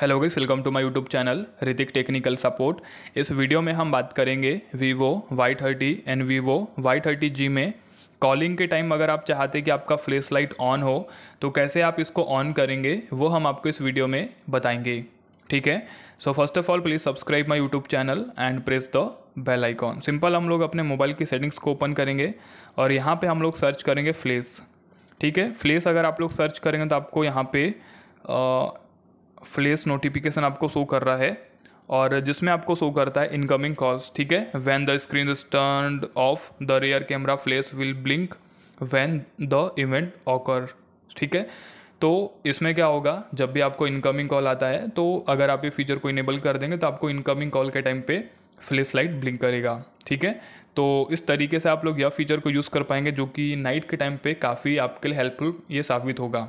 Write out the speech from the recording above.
hello guys welcome to my YouTube channel Hrithik technical support इस video में हम बात करेंगे Vivo Y thirty and Vivo Y thirty G में कॉलिंग के टाइम अगर आप चाहते कि आपका फ्लैश लाइट ऑन हो तो कैसे आप इसको ऑन करेंगे वो हम आपको इस वीडियो में बताएंगे ठीक है so first of all please subscribe my YouTube channel and press the bell icon simple हम लोग अपने मोबाइल की सेटिंग्स को ओपन करेंगे और यहाँ पर हम लोग सर्च करेंगे फ्लेस ठीक है फ्लेस अगर आप लोग सर्च करेंगे तो आपको यहाँ पर फ्लेस नोटिफिकेशन आपको शो कर रहा है और जिसमें आपको शो करता है इनकमिंग कॉल्स ठीक है when the screen is turn off the rear camera flash will blink when the event occur ठीक है तो इसमें क्या होगा जब भी आपको इनकमिंग कॉल आता है तो अगर आप ये फीचर को इनेबल कर देंगे तो आपको इनकमिंग कॉल के टाइम पे फ्लेश लाइट ब्लिंक करेगा ठीक है तो इस तरीके से आप लोग यह फीचर को यूज़ कर पाएंगे जो कि नाइट के टाइम पे काफ़ी आपके लिए हेल्पफुल ये साबित होगा